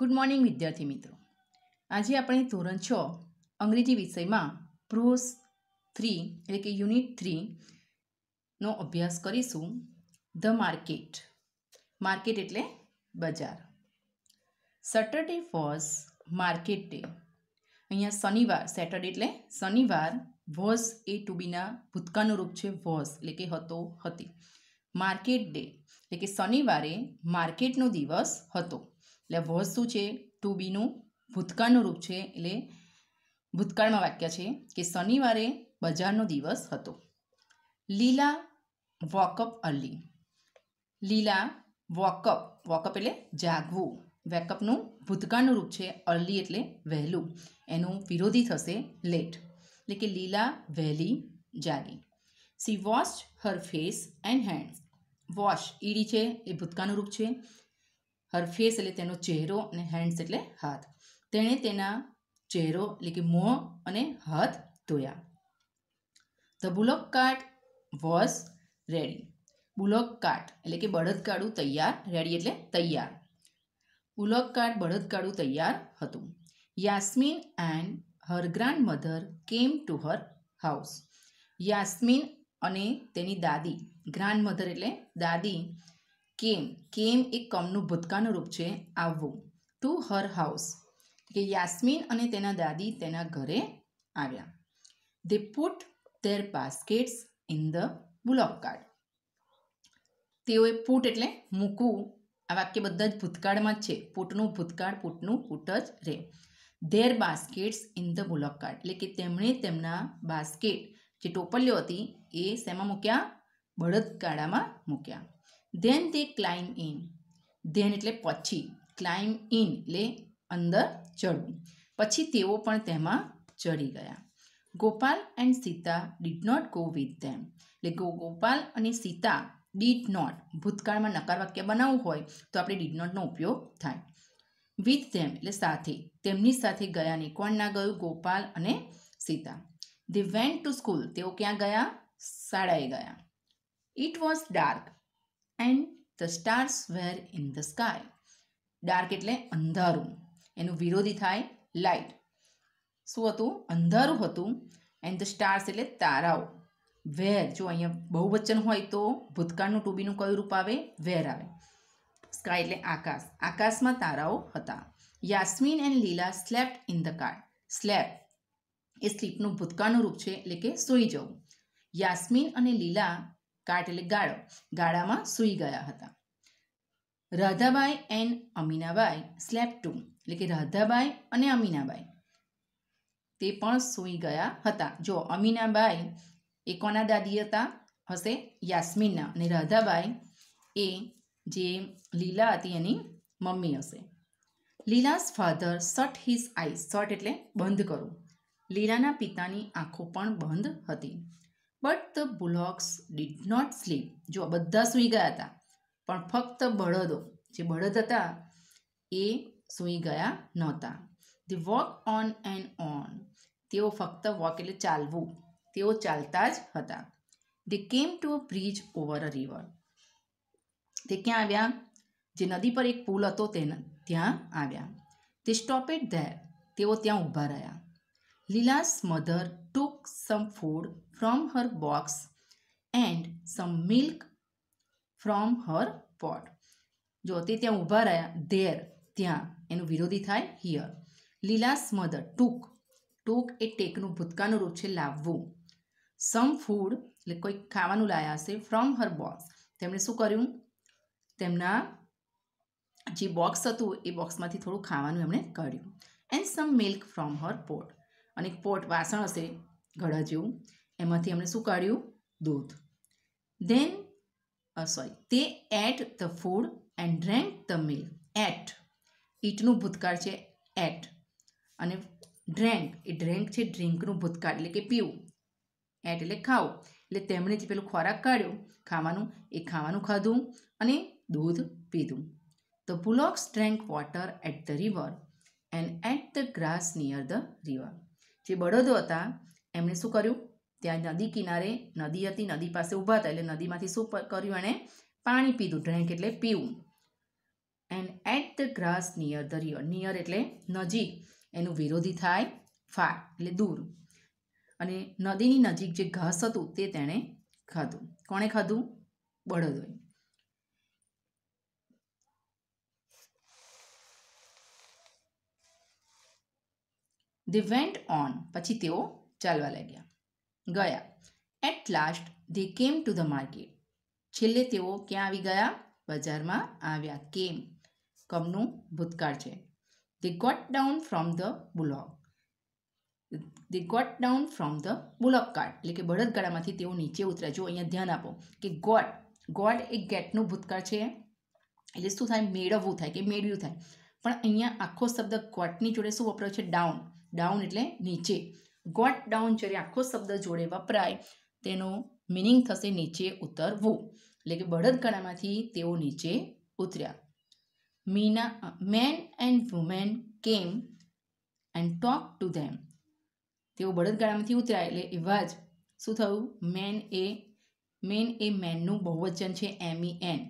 good morning વિદ્યાર્થી મિત્રો આજે આપણે ધોરણ છ અંગ્રેજી વિષયમાં પ્રોસ થ્રી એટલે કે યુનિટ થ્રીનો અભ્યાસ કરીશું ધ માર્કેટ માર્કેટ એટલે બજાર સેટરડે વોઝ માર્કેટ ડે અહીંયા શનિવાર સેટરડે એટલે શનિવાર વોઝ એ ટુ બીના ભૂતકાળનું રૂપ છે વોઝ એટલે કે હતો હતી માર્કેટ ડે એટલે કે શનિવારે માર્કેટનો દિવસ હતો એટલે વોઝ શું છે ટુ બીનું ભૂતકાળનું રૂપ છે એટલે ભૂતકાળમાં વાક્ય છે કે શનિવારે બજારનો દિવસ હતો લીલા વોકઅપ અર્લી લીલા વોકઅપ વોકઅપ એટલે જાગવું વેકઅપનું ભૂતકાળનું રૂપ છે અર્લી એટલે વહેલું એનું વિરોધી થશે લેટ એટલે કે લીલા વહેલી જાગી she wash her face and hand wash E D એ ભૂતકાળનું રૂપ છે હર ફેસ એટલે તેનો ચહેરો અને હેન્ડ્સ એટલે હાથ તેણે તેના ચહેરો એટલે કે મોં અને હાથ ધોયા the bullock cart was ready bullock cart એટલે કે બળદગાડું તૈયાર રેડી એટલે તૈયાર બુલોક કાર્ટ બળદગાડું તૈયાર હતું Yasmin and her grandmother came to her house Yasmin અને તેની દાદી ગ્રાન્ડ મધર એટલે દાદી કેમ કેમ એ કમનું ભૂતકાળનું રૂપ છે આવવું ટુ હર હાઉસ કે યાસ્મીન અને તેના દાદી તેના ઘરે આવ્યા they put their baskets in the bullock cart તેઓએ પુટ એટલે મૂકવું આ વાક્ય બધા જ ભૂતકાળમાં જ છે પૂટનું ભૂતકાળ પૂટનું પૂટ જ રહે their baskets in the bullock cart એટલે કે તેમણે તેમના બાસ્કેટ જે ટોપલીઓ હતી એ શેમાં મૂક્યા બળદગાડામાં મૂક્યા ધેન તે ક્લાઇમ ઇન ધેન એટલે પછી ક્લાઇમ ઇન એટલે અંદર ચડવું પછી તેઓ પણ તેમાં ચડી ગયા Gopal and Sita did not go with them એટલે ગો ગોપાલ અને સીતા ડીડ નોટ ભૂતકાળમાં નકાર વાક્ય બનાવવું હોય તો આપણે ડીડ નોટનો ઉપયોગ થાય વિથ ધેમ એટલે સાથે તેમની સાથે ગયા નહીં કોણ ના ગયું ગોપાલ અને Sita they went to school તેઓ ક્યાં ગયા શાળાએ ગયા it was dark and the stars were in the sky dark એટલે અંધારું એનું વિરોધી થાય લાઇટ શું હતું અંધારું હતું એન્ડ ધ સ્ટાર્સ એટલે તારાઓ વેર જો અહીંયા બહુવચન હોય તો ભૂતકાળનું ટુબીનું કયું રૂપ આવે વેર આવે સ્કાય એટલે આકાશ આકાશમાં તારાઓ હતા Yasmin and Leela slept in the cart slept એ સ્લીપનું ભૂતકાળનું રૂપ છે એટલે કે સૂઈ જવું યાસ્મીન અને લીલા કાટ એટલે ગાળો ગાળામાં સૂઈ ગયા હતા Radhabai and Aminabai slept too એટલે કે રાધાબાઈ અને અમીનાબાઈ તે પણ સૂઈ ગયા હતા જો અમીનાબાઈ એ કોના દાદી હતા હશે યાસ્મીનના અને રાધાબાઈ એ જે લીલા હતી એની મમ્મી હશે Leela's father shut his eye shut એટલે બંધ કરવું લીલાના પિતાની આંખો પણ બંધ હતી but the bullocks did not sleep જો બધા સૂઈ ગયા હતા પણ ફક્ત બળદો જે બળદ હતા એ સૂઈ ગયા નહોતા they walk on and on તેઓ ફક્ત વોક એટલે ચાલવું તેઓ ચાલતા જ હતા they came to a bridge over a river તે ક્યાં આવ્યા જે નદી પર એક પુલ હતો તેના ત્યાં આવ્યા તે સ્ટોપ એટ ધેર તેઓ ત્યાં ઊભા રહ્યા Leela's mother took some food from her box and some milk from her pot જો તે ત્યાં ઊભા રહ્યા ધેર ત્યાં એનું વિરોધી થાય હિયર લીલાસ મધર ટૂક ટૂક એ ટેકનું ભૂતકાળનું રૂપ છે લાવવું સમ ફૂડ એટલે કોઈ ખાવાનું લાયા હશે ફ્રોમ હર બોક્સ તેમણે શું કર્યું તેમના જે બોક્સ હતું એ બોક્સમાંથી થોડું ખાવાનું એમણે કર્યું and some milk from her pot અને એક પોટ વાસણ હશે ઘડા જેવું એમાંથી અમને શું કાઢ્યું દૂધ ધેન સોરી તે ate the food and drank the milk ate ઈટનું ભૂતકાળ છે એટ અને ડ્રેન્ક એ ડ્રેન્ક છે ડ્રિંકનું ભૂતકાળ એટલે કે પીવું એટ એટલે ખાવું એટલે તેમણે જે પેલું ખોરાક કાઢ્યો ખાવાનું એ ખાવાનું ખાધું અને દૂધ પીધું the bullocks drank water at the river and ate the grass near the river જે બળદો હતા એમણે શું કર્યું ત્યાં નદી કિનારે નદી હતી નદી પાસે ઊભા હતા એટલે નદીમાંથી શું કર્યું એણે પાણી પીધું ડ્રેન્ક એટલે પીવું and ate the grass near the river near એટલે નજીક એનું વિરોધી થાય ફાર એટલે દૂર અને નદીની નજીક જે ઘાસ હતું તે તેણે ખાધું કોણે ખાધું બળદોએ દે વેન્ટ ઓન પછી તેઓ ચાલવા લાગ્યા ગયા at last they came to the market છેલ્લે તેઓ ક્યાં આવી ગયા બજારમાં આવ્યા કેમ કમનું ભૂતકાળ છે they got down from the bullock they got down from the bullock cart એટલે કે બળદગાડામાંથી તેઓ નીચે ઉતર્યા જો અહીંયા ધ્યાન આપો કે ગોટ ગોડ એ ગેટનું ભૂતકાળ છે એટલે શું થાય મેળવવું થાય કે મેળવ્યું થાય પણ અહીંયા આખો શબ્દ ગોટની જોડે શું વપરાયો છે ડાઉન ડાઉન એટલે નીચે ગોટ ડાઉન જ્યારે આખો શબ્દ જોડે વપરાય તેનો મિનિંગ થશે નીચે ઉતરવું એટલે કે બળદગાડામાંથી તેઓ નીચે ઉતર્યા many men and women came and talk to them તેઓ બળદગાડામાંથી ઉતર્યા એટલે એવા જ શું થયું મેન એ મેન એ મેનનું બહુવચન છે એમ ઈ એન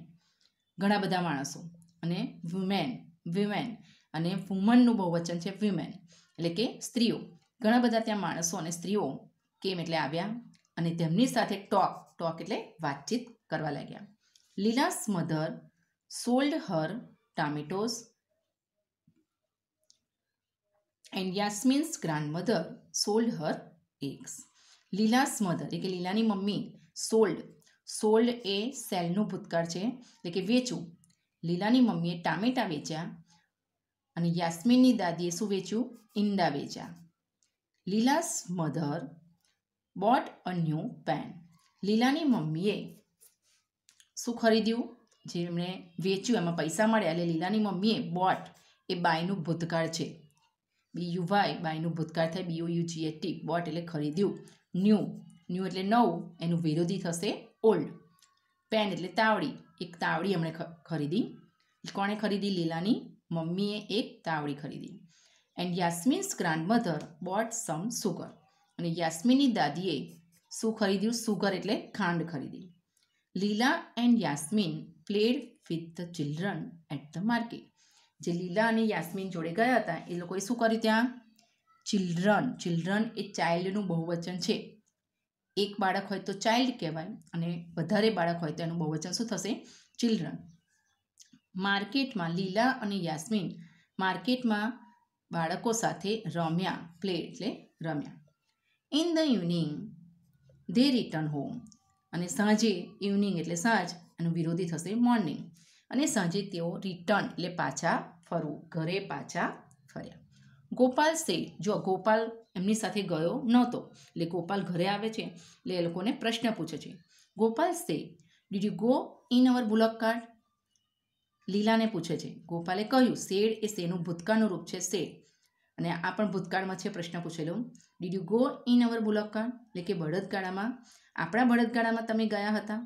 ઘણા બધા માણસો અને વુમેન વિમેન અને વુમનનું બહુવચન છે વિમેન એટલે કે સ્ત્રીઓ ઘણા બધા ત્યાં માણસો અને સ્ત્રીઓ કેમ એટલે આવ્યા અને તેમની સાથે ટોક ટોક એટલે વાતચીત કરવા લાગ્યા Leela's mother sold her tomatoes and Yasmin's mother sold her eggs Leela's mother એટલે કે લીલાની મમ્મી સોલ્ડ સોલ્ડ એ સેલનું ભૂતકાળ છે એટલે કે વેચવું લીલાની મમ્મીએ ટામેટા વેચ્યા અને યાસ્મીનની દાદીએ શું વેચ્યું ઈંડા વેચ્યા Leela's mother bought a new pan લીલાની મમ્મીએ શું ખરીદ્યું જેમણે વેચ્યું એમાં પૈસા મળ્યા એટલે લીલાની મમ્મીએ બોટ એ બાયનું ભૂતકાળ છે બી યુ વાય બાયનું ભૂતકાળ થાય બીઓ યુ ટી બોટ એટલે ખરીદ્યું ન્યૂ ન્યૂ એટલે નવું એનું વિરોધી થશે ઓલ્ડ પેન એટલે તાવડી એક તાવડી એમણે ખરીદી કોણે ખરીદી લીલાની મમ્મીએ એક તાવડી ખરીદી and Yasmin's mother bought some sugar અને યાસ્મિનની દાદીએ શું ખરીદ્યું સુગર એટલે ખાંડ ખરીદી Leela and Yasmin played with the children at the market જે લીલા અને યાસ્મિન જોડે ગયા હતા એ લોકોએ શું કર્યું ત્યાં ચિલ્ડ્રન ચિલ્ડ્રન એ ચાઇલ્ડનું બહુવચન છે એક બાળક હોય તો ચાઇલ્ડ કહેવાય અને વધારે બાળક હોય તો એનું બહુવચન શું થશે ચિલ્ડ્રન માર્કેટમાં લીલા અને યાસ્મીન માર્કેટમાં બાળકો સાથે રમ્યા પ્લે એટલે રમ્યા in the evening they return home અને સાંજે ઇવનિંગ એટલે સાંજ એનું વિરોધી થશે મોર્નિંગ અને સાંજે તેઓ રિટર્ન એટલે પાછા ફરવું ઘરે પાછા ફર્યા ગોપાલ સે જો ગોપાલ એમની સાથે ગયો નહોતો એટલે ગોપાલ ઘરે આવે છે એટલે એ લોકોને પ્રશ્ન પૂછે છે Gopal said did you go in our bullock cart લીલાને પૂછે છે ગોપાલે કહ્યું શેડ એ શેનું ભૂતકાળનું રૂપ છે શેડ અને આ પણ ભૂતકાળમાં છે પ્રશ્ન પૂછેલો did you go in our bullock cart એટલે કે બળદગાળામાં આપણા બળદગાળામાં તમે ગયા હતા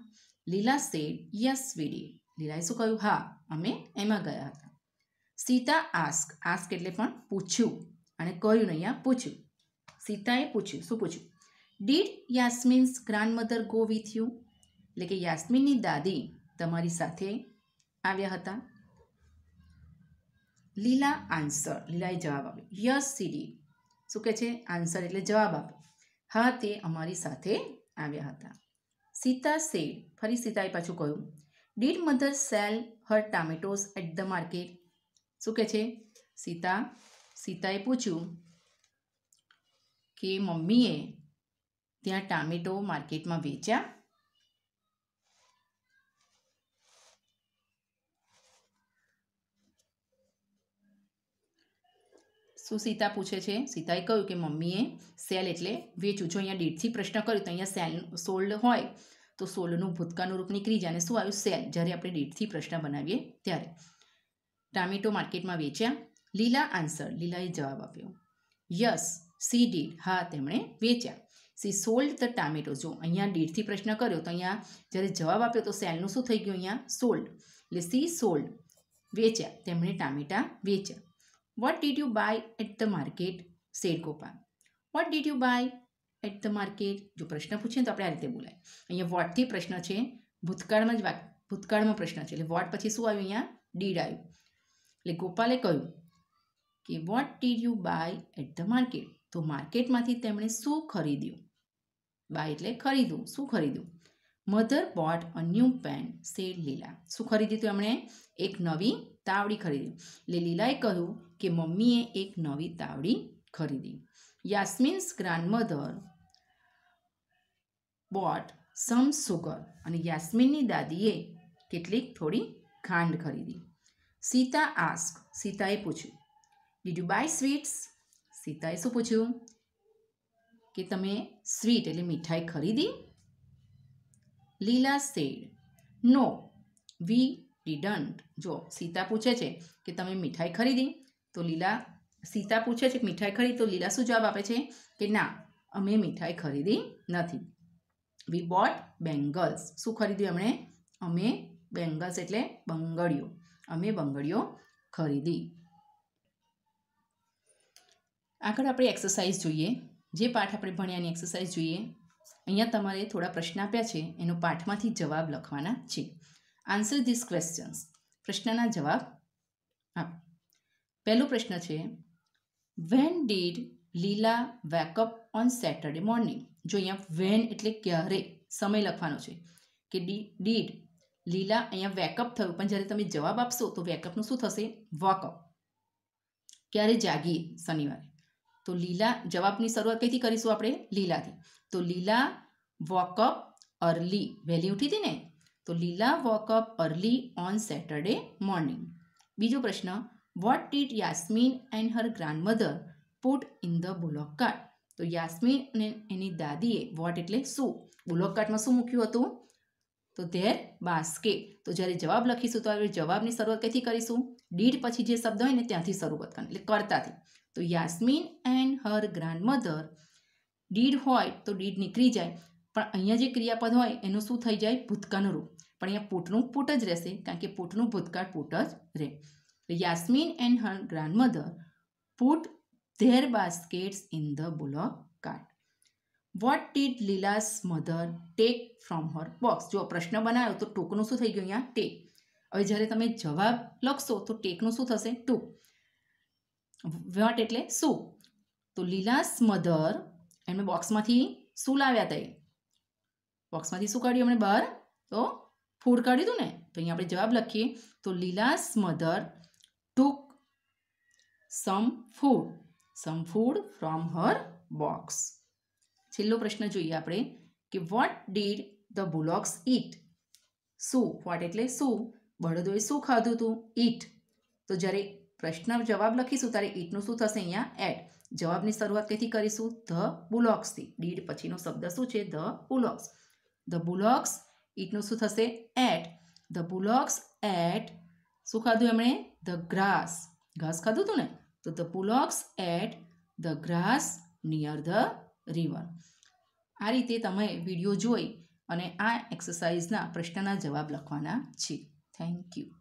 લીલા શેડ યસ વીડી લીલાએ શું કહ્યું હા અમે એમાં ગયા હતા સીતા આસ્ક આસ્ક એટલે પણ પૂછ્યું અને કહ્યું નહીં પૂછ્યું સીતાએ પૂછ્યું શું પૂછ્યું did Yasmin's grandmother go with you એટલે કે યાસ્મિનની દાદી તમારી સાથે આવ્યા હતા લીલા આન્સર લીલાએ જવાબ આપ્યો યસ સીડી શું કહે છે આન્સર એટલે જવાબ આપ હા તે અમારી સાથે આવ્યા હતા સીતા સેડ ફરી સીતાએ પાછું કહ્યું did mother sell her tomatoes at the market શું કહે છે સીતા સીતાએ પૂછ્યું કે મમ્મીએ ત્યાં ટામેટો માર્કેટમાં વેચ્યા શું સીતા પૂછે છે સીતાએ કહ્યું કે મમ્મીએ સેલ એટલે વેચું જો અહીંયા ડેટથી પ્રશ્ન કર્યો તો અહીંયા સેલ સોલ્ડ હોય તો સોલ્ડનું ભૂતકાળનું રૂપ નીકળી જાય અને શું આવ્યું સેલ જ્યારે આપણે ડેટથી પ્રશ્ન બનાવીએ ત્યારે ટામેટો માર્કેટમાં વેચ્યા લીલા આન્સર લીલાએ જવાબ આપ્યો યસ સી ડીડ હા તેમણે વેચ્યા સી સોલ્ડ ધ ટામેટો જો અહીંયા ડેટથી પ્રશ્ન કર્યો તો અહીંયા જ્યારે જવાબ આપ્યો તો સેલનું શું થઈ ગયું અહીંયા સોલ્ડ એટલે સી સોલ્ડ વેચ્યા તેમણે ટામેટા વેચ્યા what did you buy at the market said Gopal what did you buy at the market જો પ્રશ્ન પૂછે તો આપણે આ રીતે બોલાય અહીંયા વોટથી પ્રશ્ન છે ભૂતકાળમાં જ ભૂતકાળમાં પ્રશ્ન છે એટલે વોટ પછી શું આવ્યું અહીંયા ડીડ આવ્યું એટલે ગોપાલે કહ્યું કે what did you buy at the market તો માર્કેટમાંથી તેમણે શું ખરીદ્યું બાય એટલે ખરીદ્યું શું ખરીદ્યું mother bought a new pan said Leela શું ખરીદ્યું હતું એમણે એક નવી તાવડી ખરીદી એટલે લીલાએ કહ્યું કે મમ્મીએ એક નવી તાવડી ખરીદી Yasmin's grandmother bought some sugar અને યાસ્મિનની દાદીએ કેટલીક થોડી ખાંડ ખરીદી સીતા આસ્ક સીતાએ પૂછ્યું ડીડ યુ બાય સ્વીટ્સ સીતાએ શું પૂછ્યું કે તમે સ્વીટ એટલે મીઠાઈ ખરીદી લીલા સેડ નો વી ડિડન્ટ જો સીતા પૂછે છે કે તમે મીઠાઈ ખરીદી તો લીલા સીતા પૂછે છે કે મીઠાઈ ખરીદી તો લીલા શું જવાબ આપે છે કે ના અમે મીઠાઈ ખરીદી નથી વી બોટ બેંગલ્સ શું ખરીદ્યું એમણે અમે બેંગલ્સ એટલે બંગડીઓ અમે બંગડીઓ ખરીદી આગળ આપણે એક્સરસાઇઝ જોઈએ જે પાઠ આપણે ભણ્યાની એક્સરસાઇઝ જોઈએ અહીંયા તમારે થોડા પ્રશ્ન આપ્યા છે એનો પાઠમાંથી જવાબ લખવાના છે આન્સર ધીસ ક્વેશ્ચન્સ પ્રશ્નના જવાબ આપ પહેલો પ્રશ્ન છે when did Leela wake up on Saturday morning જો અહીંયા વેન એટલે ક્યારે સમય લખવાનો છે કે ડી ડીડ લીલા અહીંયા વેકઅપ થયું પણ જ્યારે તમે જવાબ આપશો તો વેકઅપનું શું થશે વોકઅપ ક્યારે જાગીએ શનિવારે તો લીલા જવાબની શરૂઆત કઈથી કરીશું આપણે લીલાથી તો લીલા વોકઅપ અર્લી વહેલી ઉઠી હતી ને તો Leela woke up early on Saturday morning બીજો પ્રશ્ન what did Yasmin and her grandmother put in the bullock cart તો યાસ્મીન અને એની દાદીએ વોટ એટલે શું બુલોક કાર્ટમાં શું મૂક્યું હતું તો ધેર બાસ્કેટ તો જ્યારે જવાબ લખીશું તો હવે જવાબની શરૂઆત ક્યાંથી કરીશું ડીડ પછી જે શબ્દ હોય ને ત્યાંથી શરૂઆત કરવાની એટલે કરતાથી तो Yasmin and her grandmother did हो तो डीड निकली जाए पर अँ क्रियापद हो शू थी जाए भूतकान रूप पर अँ पोटन पोटज रहें कारण के पोटन भूतका पोटज रहे तो Yasmin and her grandmother put their baskets in the bullock cart what did Leela's mother take from her box जो प्रश्न बनाया तो टूकन शू थी टेक हमें जयरे तब जवाब लखशो तो टेकन शू टूक વટ એટલે શું તો લીલાસ મધર એમણે બોક્સમાંથી શું લાવ્યા તે બોક્સમાંથી શું કાઢ્યું એમણે બહાર તો ફૂડ કાઢ્યું હતું ને તો અહીંયા આપણે જવાબ લખીએ તો Leela's mother took some food some food from her box છેલ્લો પ્રશ્ન જોઈએ આપણે કે what did the bullocks eat શું વોટ એટલે શું બળદોએ શું ખાધું હતું ઇટ તો જ્યારે પ્રશ્ન જવાબ લખીશું ત્યારે ઈટનું શું થશે અહીંયા એટ જવાબની શરૂઆત ક્યાંથી કરીશું ધ બુલોક્સથી ડીડ પછીનો શબ્દ શું છે ધ બુલોક્સ ધ બુલોક્સ ઈટનું શું થશે એટ ધ બુલોક્સ એટ શું ખાધું એમણે ધ ગ્રાસ ઘાસ ખાધું હતું ને તો the bullocks ate the grass near the river આ રીતે તમે વિડીયો જોઈ અને આ એક્સરસાઇઝના પ્રશ્નના જવાબ લખવાના છે થેન્ક યુ